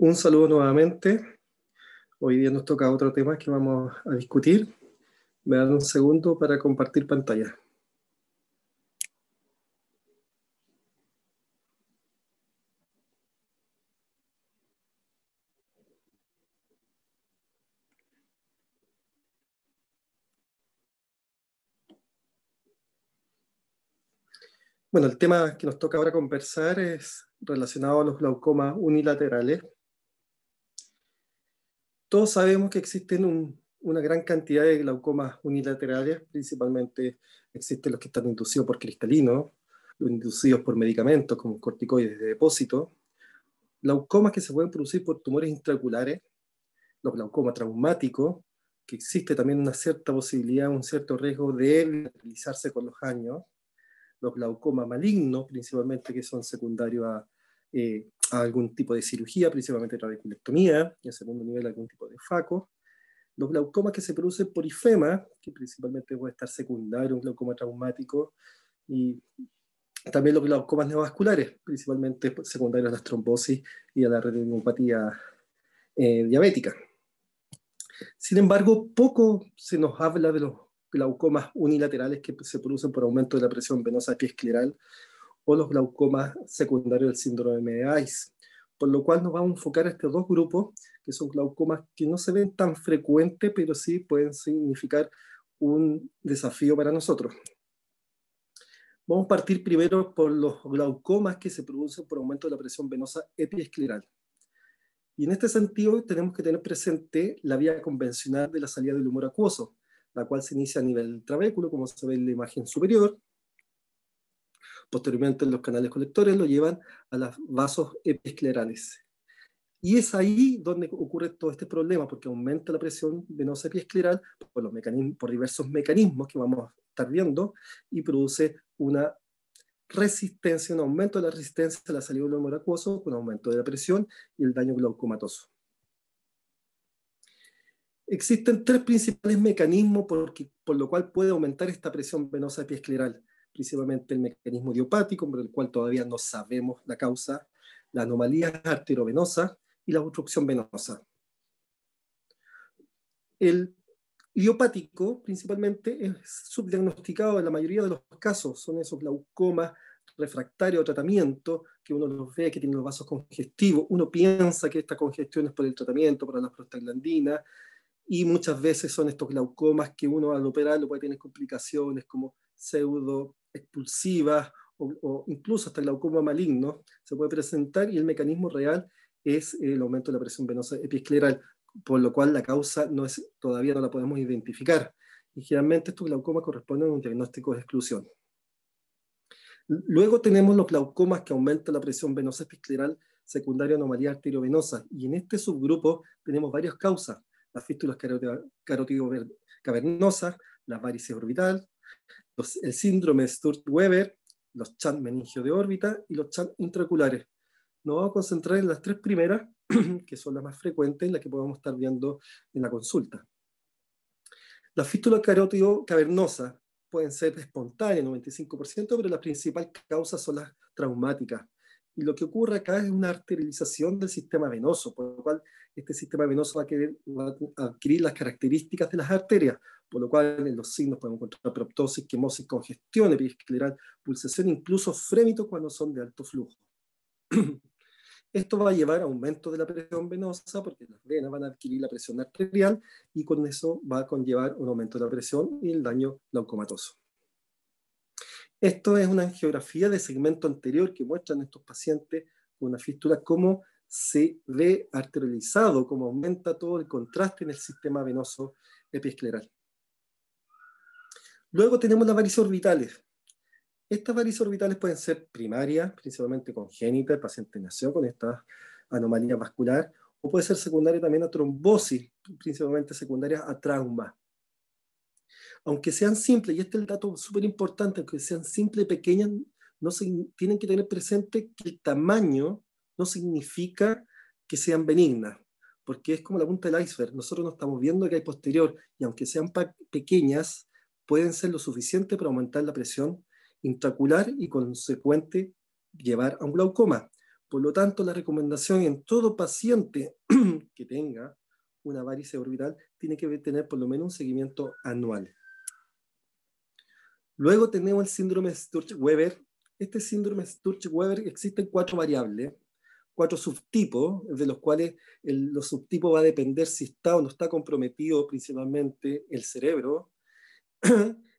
Un saludo nuevamente. Hoy día nos toca otro tema que vamos a discutir. Me dan un segundo para compartir pantalla. Bueno, el tema que nos toca ahora conversar es relacionado a los glaucomas unilaterales. Todos sabemos que existen una gran cantidad de glaucomas unilaterales, principalmente existen los que están inducidos por cristalino, los inducidos por medicamentos como corticoides de depósito, glaucomas que se pueden producir por tumores intraoculares, los glaucomas traumáticos, que existe también una cierta posibilidad, un cierto riesgo de realizarse con los años, los glaucomas malignos, principalmente que son secundarios a eh, a algún tipo de cirugía, principalmente trabeculectomía, y en segundo nivel algún tipo de faco. Los glaucomas que se producen por ifema, que principalmente puede estar secundario, un glaucoma traumático, y también los glaucomas neovasculares, principalmente secundarios a las trombosis y a la retinopatía eh, diabética. Sin embargo, poco se nos habla de los glaucomas unilaterales que se producen por aumento de la presión venosa escleral o los glaucomas secundarios del síndrome de ICE. Por lo cual nos vamos a enfocar a estos dos grupos, que son glaucomas que no se ven tan frecuentes, pero sí pueden significar un desafío para nosotros. Vamos a partir primero por los glaucomas que se producen por aumento de la presión venosa epiescleral. Y en este sentido tenemos que tener presente la vía convencional de la salida del humor acuoso, la cual se inicia a nivel del trabéculo, como se ve en la imagen superior, Posteriormente los canales colectores lo llevan a los vasos episclerales. Y es ahí donde ocurre todo este problema, porque aumenta la presión venosa episcleral por, los por diversos mecanismos que vamos a estar viendo y produce una resistencia, un aumento de la resistencia a la salida del humor acuoso, con aumento de la presión y el daño glaucomatoso. Existen tres principales mecanismos por, por lo cual puede aumentar esta presión venosa episcleral principalmente el mecanismo idiopático, por el cual todavía no sabemos la causa, la anomalía arterovenosa y la obstrucción venosa. El idiopático principalmente es subdiagnosticado en la mayoría de los casos, son esos glaucomas refractarios a tratamiento, que uno los ve, que tienen los vasos congestivos, uno piensa que esta congestión es por el tratamiento, para la prostaglandina, y muchas veces son estos glaucomas que uno al operar puede tener complicaciones como pseudo expulsivas o, incluso hasta glaucoma maligno se puede presentar y el mecanismo real es eh, el aumento de la presión venosa episcleral, por lo cual la causa no es, todavía no la podemos identificar. Y generalmente estos glaucomas corresponden a un diagnóstico de exclusión. Luego tenemos los glaucomas que aumentan la presión venosa episcleral secundaria a anomalía arteriovenosa. Y en este subgrupo tenemos varias causas. Las fístulas carotido cavernosas, las varices orbital, el síndrome de Sturt-Weber, los chan meningio de órbita y los chan intraculares. Nos vamos a concentrar en las tres primeras, que son las más frecuentes y las que podemos estar viendo en la consulta. Las fístulas carótido cavernosas pueden ser espontáneas, 95%, pero la principal causa son las traumáticas. Y lo que ocurre acá es una arterialización del sistema venoso, por lo cual este sistema venoso va a, querer, va a adquirir las características de las arterias, por lo cual en los signos podemos encontrar proptosis, quemosis, congestión episcleral, pulsación, incluso frémito cuando son de alto flujo. Esto va a llevar a aumento de la presión venosa porque las venas van a adquirir la presión arterial y con eso va a conllevar un aumento de la presión y el daño glaucomatoso. Esto es una angiografía de segmento anterior que muestra muestran estos pacientes con una fístula cómo se ve arterializado, cómo aumenta todo el contraste en el sistema venoso episcleral. Luego tenemos las varices orbitales. Estas varices orbitales pueden ser primarias, principalmente congénitas, el paciente nació con esta anomalía vascular, o puede ser secundaria también a trombosis, principalmente secundaria a trauma. Aunque sean simples, y este es el dato súper importante, aunque sean simples, pequeñas, no tienen que tener presente que el tamaño no significa que sean benignas, porque es como la punta del iceberg. Nosotros no estamos viendo que hay posterior, y aunque sean pequeñas, pueden ser lo suficiente para aumentar la presión intracular y consecuente llevar a un glaucoma. Por lo tanto, la recomendación en todo paciente que tenga una varice orbital tiene que tener por lo menos un seguimiento anual. Luego tenemos el síndrome Sturge-Weber. Este síndrome Sturge-Weber en cuatro variables, cuatro subtipos, de los cuales los subtipos va a depender si está o no está comprometido principalmente el cerebro,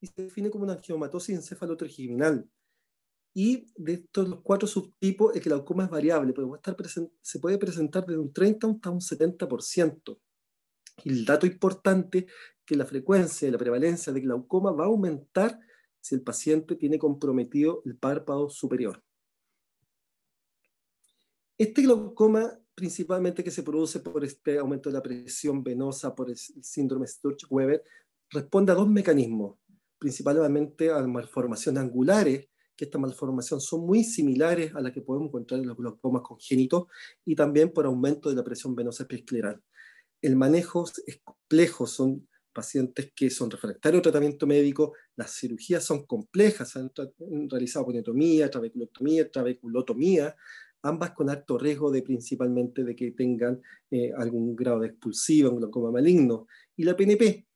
y se define como una angiomatosis encefalotrigeminal. Y de estos cuatro subtipos, el glaucoma es variable, pero estar se puede presentar desde un 30 hasta un 70%. Y el dato importante que la frecuencia y la prevalencia de glaucoma va a aumentar si el paciente tiene comprometido el párpado superior. Este glaucoma, principalmente que se produce por este aumento de la presión venosa, por el síndrome Sturge-Weber, responde a dos mecanismos, principalmente a malformaciones angulares, que estas malformaciones son muy similares a las que podemos encontrar en los glaucomas congénitos, y también por aumento de la presión venosa episcleral. El manejo es complejo, son pacientes que son refractarios al tratamiento médico, las cirugías son complejas, se han realizado ponetomía, trabeculotomía, trabeculotomía, ambas con alto riesgo de principalmente de que tengan eh, algún grado de expulsiva, un glaucoma maligno. Y la PNP,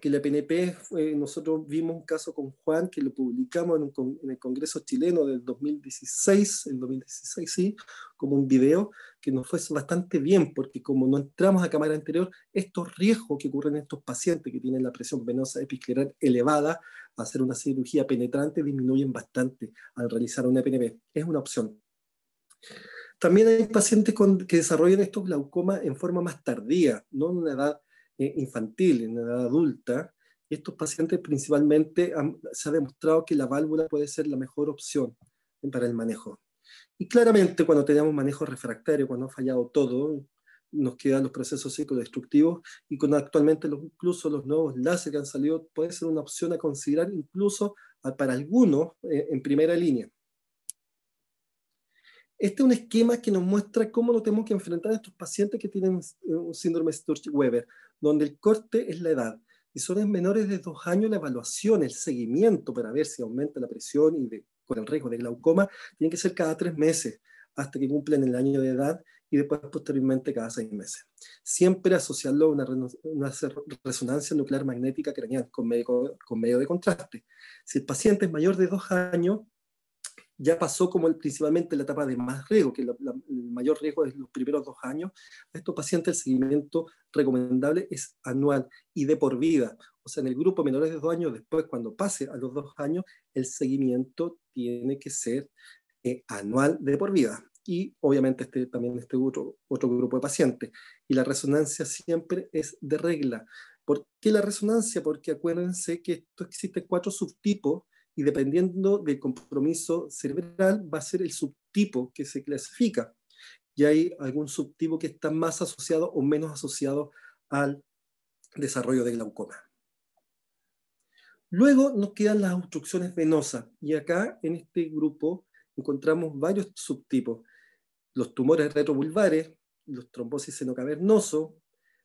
que la PNP, nosotros vimos un caso con Juan que lo publicamos en, el Congreso chileno del 2016, en 2016 sí, como un video que nos fue bastante bien, porque como no entramos a cámara anterior, estos riesgos que ocurren en estos pacientes que tienen la presión venosa episcleral elevada, hacer una cirugía penetrante disminuyen bastante al realizar una PNP. Es una opción. También hay pacientes que desarrollan estos glaucomas en forma más tardía, no en una edad eh, infantil, en edad adulta, estos pacientes principalmente se ha demostrado que la válvula puede ser la mejor opción para el manejo. Y claramente cuando tenemos manejo refractario, cuando ha fallado todo, nos quedan los procesos psicodestructivos y con actualmente incluso los nuevos láser que han salido puede ser una opción a considerar incluso para algunos eh, en primera línea. Este es un esquema que nos muestra cómo nos tenemos que enfrentar a estos pacientes que tienen un síndrome de Sturge-Weber donde el corte es la edad. Si son menores de dos años, la evaluación, el seguimiento para ver si aumenta la presión y con el riesgo de glaucoma, tiene que ser cada tres meses hasta que cumplen el año de edad y después posteriormente cada seis meses. Siempre asociarlo a una, resonancia nuclear magnética craneal con con medio de contraste. Si el paciente es mayor de dos años, ya pasó como el, principalmente la etapa de más riesgo, que el mayor riesgo es los primeros dos años, a estos pacientes el seguimiento recomendable es anual y de por vida. O sea, en el grupo menores de dos años, después cuando pase a los dos años, el seguimiento tiene que ser eh, anual de por vida. Y obviamente este, también este otro, otro grupo de pacientes. Y la resonancia siempre es de regla. ¿Por qué la resonancia? Porque acuérdense que esto existen cuatro subtipos y dependiendo del compromiso cerebral va a ser el subtipo que se clasifica. Y hay algún subtipo que está más asociado o menos asociado al desarrollo de glaucoma. Luego nos quedan las obstrucciones venosas y acá en este grupo encontramos varios subtipos. Los tumores retrovulvares, los trombosis senocavernoso,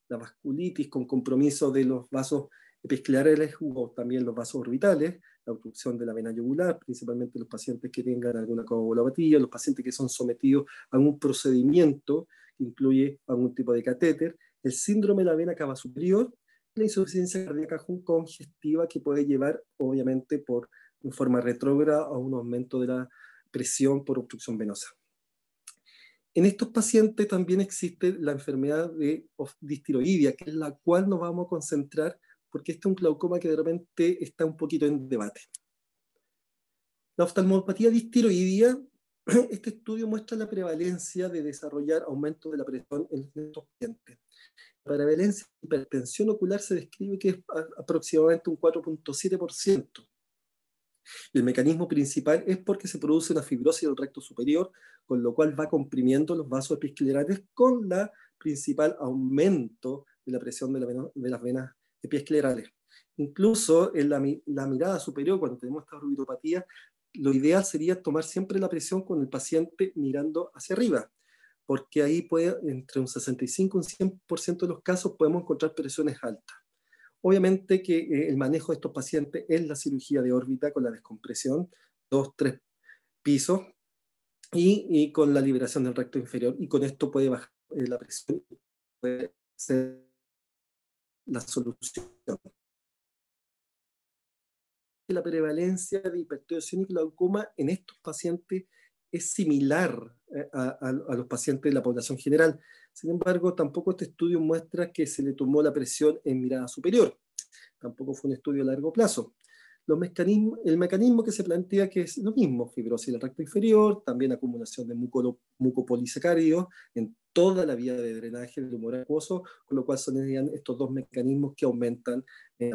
la vasculitis con compromiso de los vasos episclerales o también los vasos orbitales, la obstrucción de la vena yugular, principalmente los pacientes que tengan alguna coagulopatía, los pacientes que son sometidos a un procedimiento que incluye algún tipo de catéter, el síndrome de la vena cava superior, la insuficiencia cardíaca congestiva que puede llevar, obviamente, por forma retrógrada a un aumento de la presión por obstrucción venosa. En estos pacientes también existe la enfermedad de distiroidia, que es la cual nos vamos a concentrar porque este es un glaucoma que de repente está un poquito en debate. La oftalmopatía distiroidea, este estudio muestra la prevalencia de desarrollar aumento de la presión en estos pacientes. La prevalencia de hipertensión ocular se describe que es aproximadamente un 4.7%. El mecanismo principal es porque se produce una fibrosis del recto superior, con lo cual va comprimiendo los vasos episclerales con la principal aumento de la presión de las venas pies clerales. Incluso en la, mirada superior, cuando tenemos esta orbitopatía, lo ideal sería tomar siempre la presión con el paciente mirando hacia arriba, porque ahí puede, entre un 65 y un 100% de los casos podemos encontrar presiones altas. Obviamente que eh, el manejo de estos pacientes es la cirugía de órbita con la descompresión, dos, tres pisos, y, con la liberación del recto inferior, y con esto puede bajar eh, la presión, la solución. La prevalencia de hipertensión y glaucoma en estos pacientes es similar eh, a, los pacientes de la población general. Sin embargo, tampoco este estudio muestra que se le tomó la presión en mirada superior. Tampoco fue un estudio a largo plazo. Los mecanismos, el mecanismo que se plantea que es lo mismo, fibrosis del recto inferior, también acumulación de mucopolisacáridos en toda la vía de drenaje del humor acuoso, con lo cual son estos dos mecanismos que aumentan. Eh,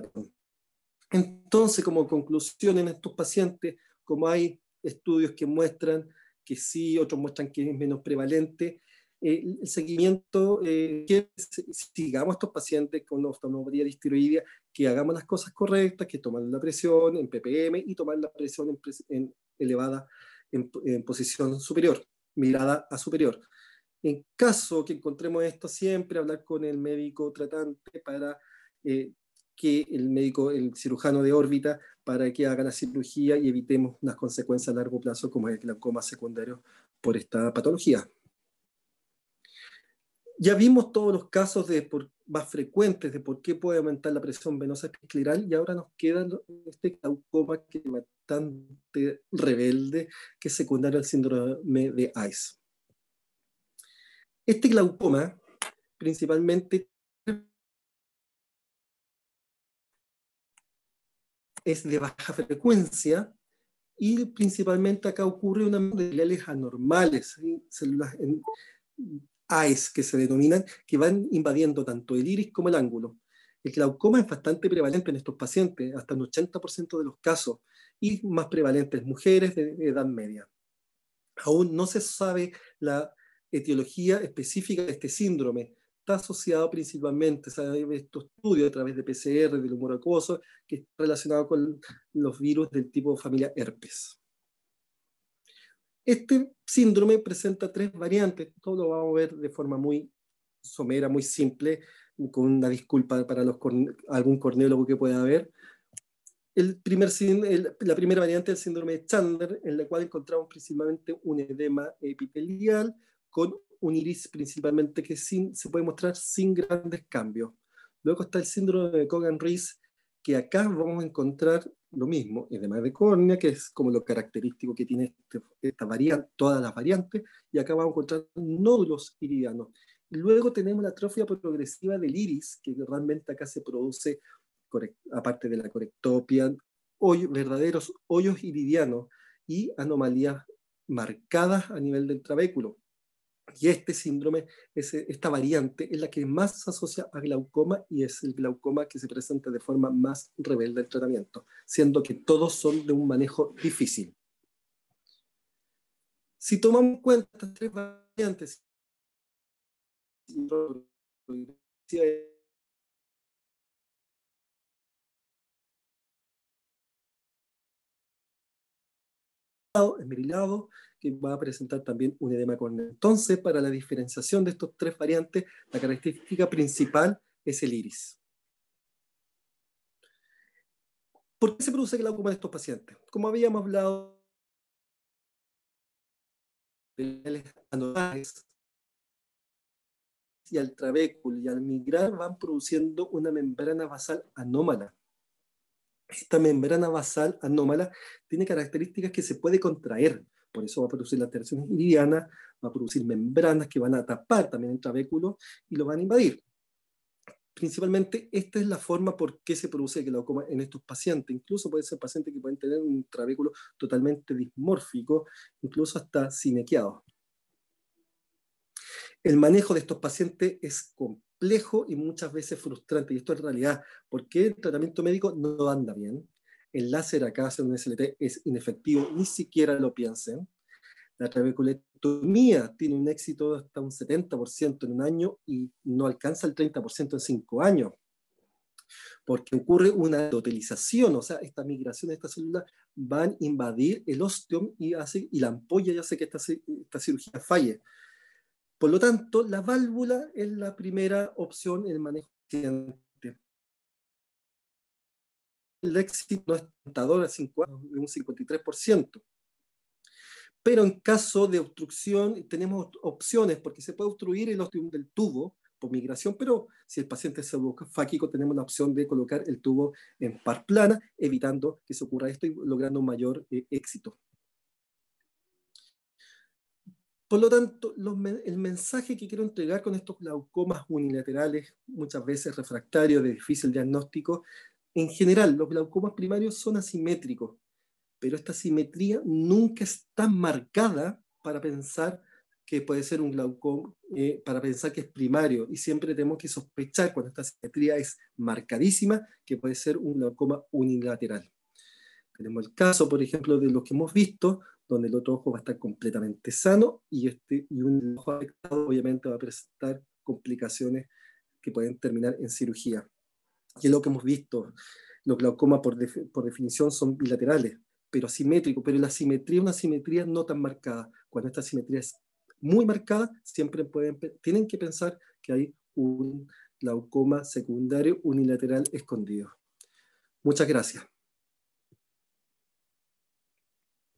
Entonces, como conclusión en estos pacientes, como hay estudios que muestran que sí, otros muestran que es menos prevalente, eh, el seguimiento, eh, que sigamos estos pacientes con oftalmopatía distiroidea, que hagamos las cosas correctas, que tomen la presión en ppm y tomen la presión en, elevada en, posición superior, mirada a superior. En caso que encontremos esto, siempre hablar con el médico tratante para eh, que el médico, el cirujano de órbita, para que haga la cirugía y evitemos las consecuencias a largo plazo como el glaucoma secundario por esta patología. Ya vimos todos los casos de más frecuentes de por qué puede aumentar la presión venosa escleral y ahora nos queda este glaucoma que es bastante rebelde, que es secundario al síndrome de ICE. Este glaucoma principalmente es de baja frecuencia y principalmente acá ocurre una de anormales, células en, AES que se denominan, que van invadiendo tanto el iris como el ángulo. El glaucoma es bastante prevalente en estos pacientes, hasta un 80% de los casos, y más prevalente en mujeres de edad media. Aún no se sabe la etiología específica de este síndrome. Está asociado principalmente, ha estos estudios a través de PCR, del humor acuoso, que está relacionado con los virus del tipo familia herpes. Este síndrome presenta tres variantes, todo lo vamos a ver de forma muy somera, muy simple, con una disculpa para los algún corneólogo que pueda haber. El primer, la primera variante del síndrome de Chandler, en la cual encontramos principalmente un edema epitelial, con un iris principalmente que se puede mostrar sin grandes cambios. Luego está el síndrome de cogan Reese que acá vamos a encontrar lo mismo, y además de córnea, que es como lo característico que tiene este, esta variante, todas las variantes, y acá vamos a encontrar nódulos iridianos. Luego tenemos la atrofia progresiva del iris, que realmente acá se produce, aparte de la corectopia, hoy, verdaderos hoyos iridianos y anomalías marcadas a nivel del trabéculo. Y este síndrome, es, esta variante, es la que más se asocia a glaucoma y es el glaucoma que se presenta de forma más rebelde al tratamiento, siendo que todos son de un manejo difícil. Si tomamos en cuenta tres variantes, esmerilado que va a presentar también un edema córneo. Entonces, para la diferenciación de estos tres variantes, la característica principal es el iris. ¿Por qué se produce el glaucoma de estos pacientes? Como habíamos hablado, y al trabéculo y al migrar van produciendo una membrana basal anómala. Esta membrana basal anómala tiene características que se puede contraer. Por eso va a producir alteraciones iridianas, va a producir membranas que van a tapar también el trabéculo y lo van a invadir. Principalmente esta es la forma por qué se produce el glaucoma en estos pacientes. Incluso pueden ser pacientes que pueden tener un trabéculo totalmente dismórfico, incluso hasta sinequeado. El manejo de estos pacientes es complejo y muchas veces frustrante, y esto es realidad, porque el tratamiento médico no anda bien, el láser acá en un SLT es inefectivo, ni siquiera lo piensen. La trabeculectomía tiene un éxito hasta un 70% en un año y no alcanza el 30% en cinco años, porque ocurre una totalización, o sea, esta migración de estas células van a invadir el ostium y, hace, y la ampolla ya hace que esta, esta cirugía falle. Por lo tanto, la válvula es la primera opción en el manejo el éxito no es tentador de un 53%. Pero en caso de obstrucción tenemos opciones, porque se puede obstruir el ostium del tubo por migración, pero si el paciente es fáquico tenemos la opción de colocar el tubo en par plana, evitando que se ocurra esto y logrando mayor eh, éxito. Por lo tanto, el mensaje que quiero entregar con estos glaucomas unilaterales, muchas veces refractarios, de difícil diagnóstico, en general, los glaucomas primarios son asimétricos, pero esta simetría nunca está marcada para pensar que puede ser un glaucoma, eh, para pensar que es primario. Y siempre tenemos que sospechar cuando esta simetría es marcadísima, que puede ser un glaucoma unilateral. Tenemos el caso, por ejemplo, de los que hemos visto, donde el otro ojo va a estar completamente sano y, este, y un ojo afectado obviamente va a presentar complicaciones que pueden terminar en cirugía. Aquí es lo que hemos visto. Los glaucomas, por, definición, son bilaterales, pero asimétricos. Pero la simetría es una simetría no tan marcada. Cuando esta simetría es muy marcada, siempre pueden, tienen que pensar que hay un glaucoma secundario unilateral escondido. Muchas gracias.